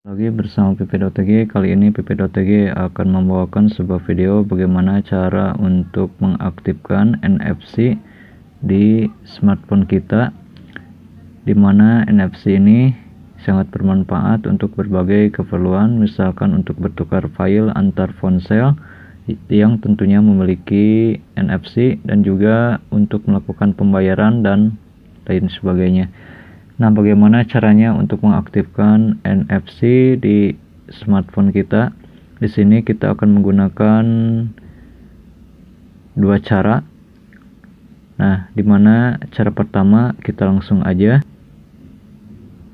lagi bersama pp.tg kali ini pp.tg akan membawakan sebuah video bagaimana cara untuk mengaktifkan NFC di smartphone kita dimana NFC ini sangat bermanfaat untuk berbagai keperluan misalkan untuk bertukar file antar ponsel yang tentunya memiliki NFC dan juga untuk melakukan pembayaran dan lain sebagainya Nah, bagaimana caranya untuk mengaktifkan NFC di smartphone kita? Di sini kita akan menggunakan dua cara. Nah, di mana cara pertama kita langsung aja.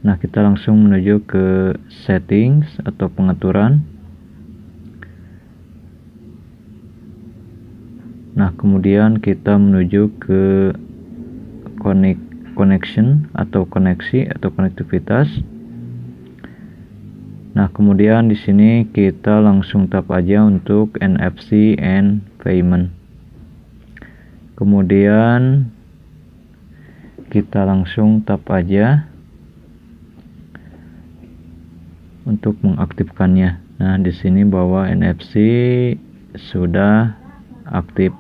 Nah, kita langsung menuju ke settings atau pengaturan. Nah, kemudian kita menuju ke connect connection atau koneksi atau konektivitas. Nah, kemudian di sini kita langsung tap aja untuk NFC and payment. Kemudian kita langsung tap aja untuk mengaktifkannya. Nah, di sini bahwa NFC sudah aktif.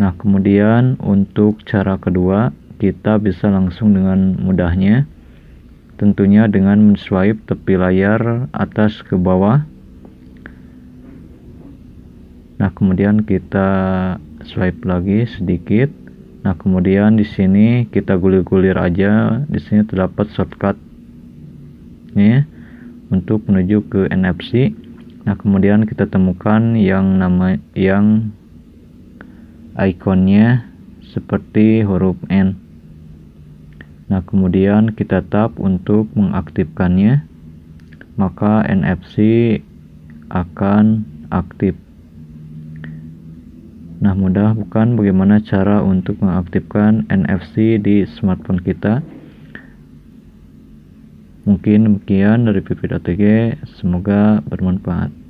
Nah, kemudian untuk cara kedua, kita bisa langsung dengan mudahnya tentunya dengan men-swipe tepi layar atas ke bawah. Nah, kemudian kita swipe lagi sedikit. Nah, kemudian di sini kita gulir-gulir aja. Di sini terdapat shortcut nih untuk menuju ke NFC. Nah, kemudian kita temukan yang nama yang ikonnya seperti huruf N. Nah, kemudian kita tap untuk mengaktifkannya, maka NFC akan aktif. Nah, mudah bukan bagaimana cara untuk mengaktifkan NFC di smartphone kita. Mungkin demikian dari Pipit semoga bermanfaat.